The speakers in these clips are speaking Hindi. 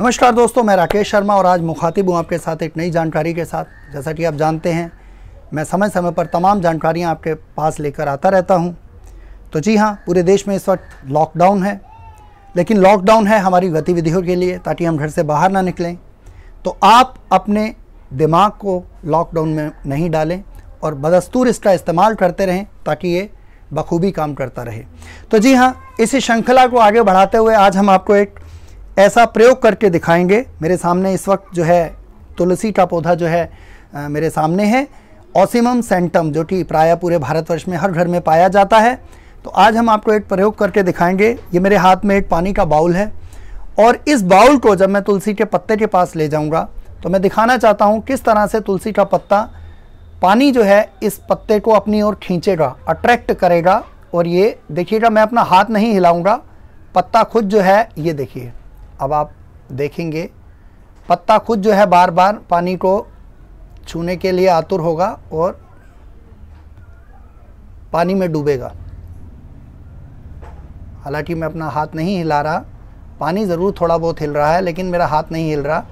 नमस्कार दोस्तों मैं राकेश शर्मा और आज मुखातिब हूँ आपके साथ एक नई जानकारी के साथ जैसा कि आप जानते हैं मैं समय समय पर तमाम जानकारियाँ आपके पास लेकर आता रहता हूँ तो जी हाँ पूरे देश में इस वक्त लॉकडाउन है लेकिन लॉकडाउन है हमारी गतिविधियों के लिए ताकि हम घर से बाहर ना निकलें तो आप अपने दिमाग को लॉकडाउन में नहीं डालें और बदस्तूर इसका इस्तेमाल करते रहें ताकि ये बखूबी काम करता रहे तो जी हाँ इसी श्रृंखला को आगे बढ़ाते हुए आज हम आपको एक ऐसा प्रयोग करके दिखाएंगे मेरे सामने इस वक्त जो है तुलसी का पौधा जो है आ, मेरे सामने है ऑसिमम सेंटम जो कि प्राय पूरे भारतवर्ष में हर घर में पाया जाता है तो आज हम आपको एक प्रयोग करके दिखाएंगे ये मेरे हाथ में एक पानी का बाउल है और इस बाउल को जब मैं तुलसी के पत्ते के पास ले जाऊंगा तो मैं दिखाना चाहता हूँ किस तरह से तुलसी का पत्ता पानी जो है इस पत्ते को अपनी ओर खींचेगा अट्रैक्ट करेगा और ये देखिएगा मैं अपना हाथ नहीं हिलाऊंगा पत्ता खुद जो है ये देखिए अब आप देखेंगे पत्ता खुद जो है बार बार पानी को छूने के लिए आतुर होगा और पानी में डूबेगा हालांकि मैं अपना हाथ नहीं हिला रहा पानी ज़रूर थोड़ा बहुत हिल रहा है लेकिन मेरा हाथ नहीं हिल रहा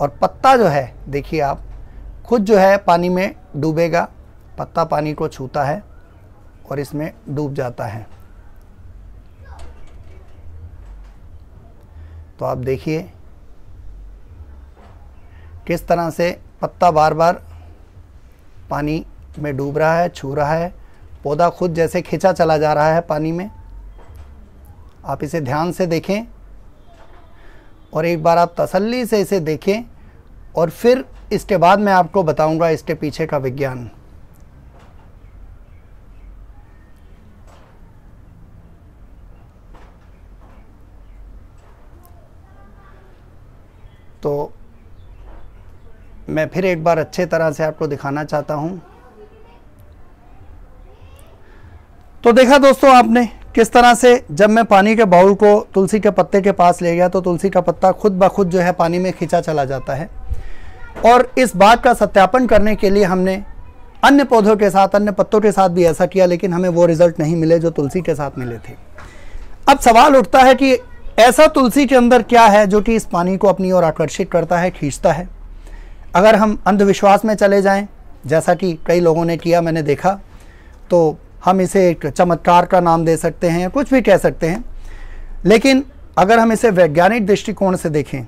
और पत्ता जो है देखिए आप खुद जो है पानी में डूबेगा पत्ता पानी को छूता है और इसमें डूब जाता है तो आप देखिए किस तरह से पत्ता बार बार पानी में डूब रहा है छू रहा है पौधा खुद जैसे खींचा चला जा रहा है पानी में आप इसे ध्यान से देखें और एक बार आप तसल्ली से इसे देखें और फिर इसके बाद मैं आपको बताऊंगा इसके पीछे का विज्ञान तो मैं फिर एक बार अच्छे तरह से आपको दिखाना चाहता हूं तो देखा दोस्तों आपने किस तरह से जब मैं पानी के बाउल को तुलसी के पत्ते के पास ले गया तो तुलसी का पत्ता खुद ब खुद जो है पानी में खींचा चला जाता है और इस बात का सत्यापन करने के लिए हमने अन्य पौधों के साथ अन्य पत्तों के साथ भी ऐसा किया लेकिन हमें वो रिजल्ट नहीं मिले जो तुलसी के साथ मिले थे अब सवाल उठता है कि ऐसा तुलसी के अंदर क्या है जो कि इस पानी को अपनी ओर आकर्षित करता है खींचता है अगर हम अंधविश्वास में चले जाएं जैसा कि कई लोगों ने किया मैंने देखा तो हम इसे एक चमत्कार का नाम दे सकते हैं कुछ भी कह सकते हैं लेकिन अगर हम इसे वैज्ञानिक दृष्टिकोण से देखें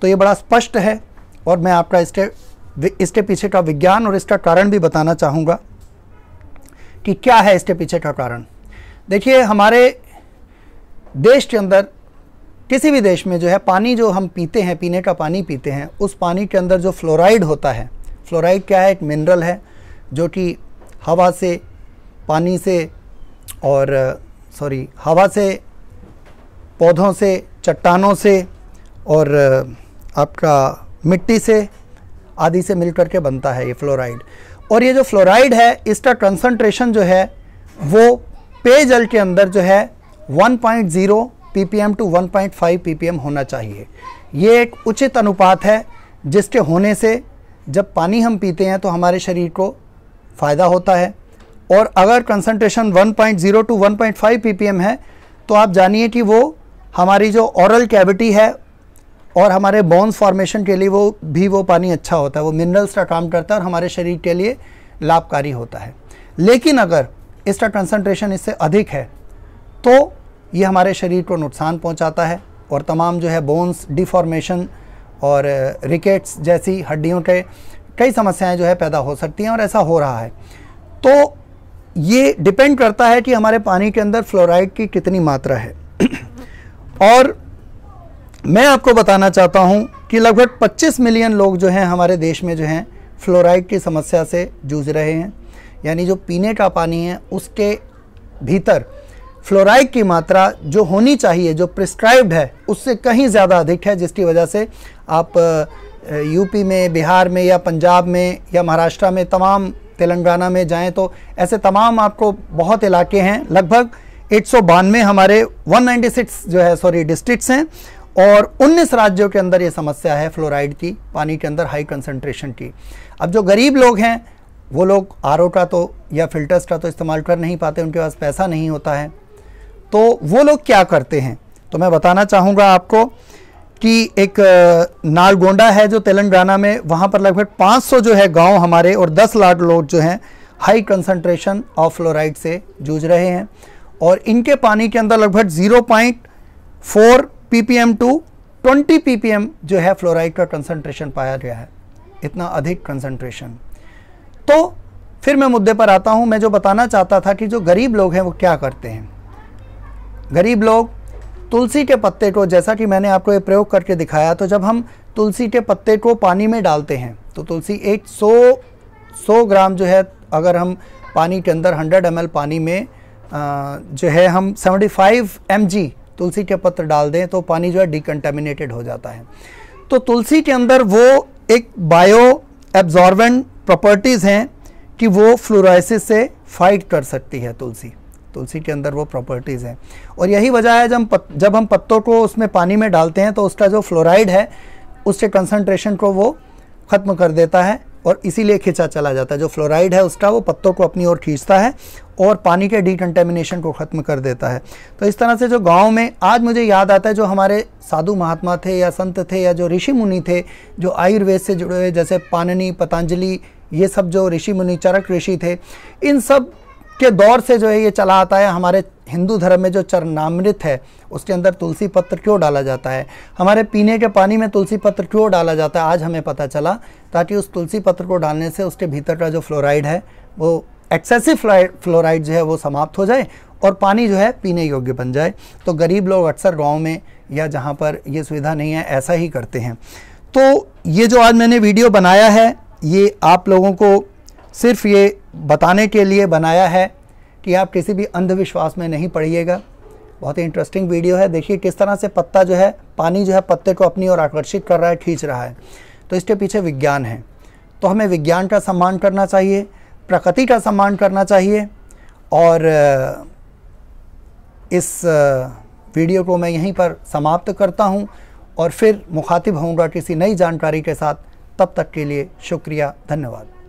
तो ये बड़ा स्पष्ट है और मैं आपका इसके इसके पीछे का विज्ञान और इसका कारण भी बताना चाहूँगा कि क्या है इसके पीछे का कारण देखिए हमारे देश के अंदर किसी भी देश में जो है पानी जो हम पीते हैं पीने का पानी पीते हैं उस पानी के अंदर जो फ्लोराइड होता है फ्लोराइड क्या है एक मिनरल है जो कि हवा से पानी से और सॉरी हवा से पौधों से चट्टानों से और आपका मिट्टी से आदि से मिलकर के बनता है ये फ्लोराइड और ये जो फ्लोराइड है इसका कंसंट्रेशन जो है वो पेयजल के अंदर जो है 1.0 ppm टू 1.5 ppm होना चाहिए ये एक उचित अनुपात है जिसके होने से जब पानी हम पीते हैं तो हमारे शरीर को फ़ायदा होता है और अगर कंसंट्रेशन 1.0 टू 1.5 ppm है तो आप जानिए कि वो हमारी जो औरल कैविटी है और हमारे बोन्स फॉर्मेशन के लिए वो भी वो पानी अच्छा होता है वो मिनरल्स का काम करता है और हमारे शरीर के लिए लाभकारी होता है लेकिन अगर इसका कंसंट्रेशन इससे अधिक है तो ये हमारे शरीर को नुकसान पहुंचाता है और तमाम जो है बोन्स डिफॉर्मेशन और रिकेट्स जैसी हड्डियों के कई समस्याएं जो है पैदा हो सकती हैं और ऐसा हो रहा है तो ये डिपेंड करता है कि हमारे पानी के अंदर फ्लोराइड की कितनी मात्रा है और मैं आपको बताना चाहता हूँ कि लगभग 25 मिलियन लोग जो हैं हमारे देश में जो हैं फ्लोराइड की समस्या से जूझ रहे हैं यानी जो पीने का पानी है उसके भीतर फ्लोराइड की मात्रा जो होनी चाहिए जो प्रिस्क्राइब्ड है उससे कहीं ज़्यादा अधिक है जिसकी वजह से आप यूपी में बिहार में या पंजाब में या महाराष्ट्र में तमाम तेलंगाना में जाएं तो ऐसे तमाम आपको बहुत इलाके हैं लगभग एक सौ बानवे हमारे 196 जो है सॉरी डिस्ट्रिक्ट्स हैं और 19 राज्यों के अंदर ये समस्या है फ्लोराइड की पानी के अंदर हाई कंसनट्रेशन की अब जो गरीब लोग हैं वो लोग आर का तो या फिल्टर्स का तो इस्तेमाल कर नहीं पाते उनके पास पैसा नहीं होता है तो वो लोग क्या करते हैं तो मैं बताना चाहूँगा आपको कि एक नालगोंडा है जो तेलंगाना में वहाँ पर लगभग 500 जो है गांव हमारे और 10 लाख लोग जो हैं हाई कंसंट्रेशन ऑफ फ्लोराइड से जूझ रहे हैं और इनके पानी के अंदर लगभग 0.4 ppm टू 20 ppm जो है फ्लोराइड का कंसंट्रेशन पाया गया है इतना अधिक कंसंट्रेशन तो फिर मैं मुद्दे पर आता हूँ मैं जो बताना चाहता था कि जो गरीब लोग हैं वो क्या करते हैं गरीब लोग तुलसी के पत्ते को जैसा कि मैंने आपको ये प्रयोग करके दिखाया तो जब हम तुलसी के पत्ते को पानी में डालते हैं तो तुलसी एक सौ सौ ग्राम जो है अगर हम पानी के अंदर 100 एम पानी में जो है हम 75 फाइव तुलसी के पत्र डाल दें तो पानी जो है डिकन्टेमिनेटेड हो जाता है तो तुलसी के अंदर वो एक बायो एब्जॉर्बेंट प्रॉपर्टीज़ हैं कि वो फ्लोराइसिस से फाइट कर सकती है तुलसी तुलसी के अंदर वो प्रॉपर्टीज़ हैं और यही वजह है जब पत, जब हम पत्तों को उसमें पानी में डालते हैं तो उसका जो फ्लोराइड है उसके कंसनट्रेशन को वो ख़त्म कर देता है और इसीलिए खींचा चला जाता है जो फ्लोराइड है उसका वो पत्तों को अपनी ओर खींचता है और पानी के डिकन्टेमिनेशन को ख़त्म कर देता है तो इस तरह से जो गांव में आज मुझे याद आता है जो हमारे साधु महात्मा थे या संत थे या जो ऋषि मुनि थे जो आयुर्वेद से जुड़े हुए जैसे पाननी पतंजलि ये सब जो ऋषि मुनि चरक ऋषि थे इन सब के दौर से जो है ये चला आता है हमारे हिंदू धर्म में जो चरणामृत है उसके अंदर तुलसी पत्र क्यों डाला जाता है हमारे पीने के पानी में तुलसी पत्र क्यों डाला जाता है आज हमें पता चला ताकि उस तुलसी पत्र को डालने से उसके भीतर का जो फ्लोराइड है वो एक्सेसिव फ्लोराइड जो है वो समाप्त हो जाए और पानी जो है पीने योग्य बन जाए तो गरीब लोग अक्सर गाँव में या जहाँ पर ये सुविधा नहीं है ऐसा ही करते हैं तो ये जो आज मैंने वीडियो बनाया है ये आप लोगों को सिर्फ ये बताने के लिए बनाया है कि आप किसी भी अंधविश्वास में नहीं पढ़िएगा बहुत ही इंटरेस्टिंग वीडियो है देखिए किस तरह से पत्ता जो है पानी जो है पत्ते को अपनी ओर आकर्षित कर रहा है खींच रहा है तो इसके पीछे विज्ञान है तो हमें विज्ञान का सम्मान करना चाहिए प्रकृति का सम्मान करना चाहिए और इस वीडियो को मैं यहीं पर समाप्त करता हूं और फिर मुखातिब होऊंगा किसी नई जानकारी के साथ तब तक के लिए शुक्रिया धन्यवाद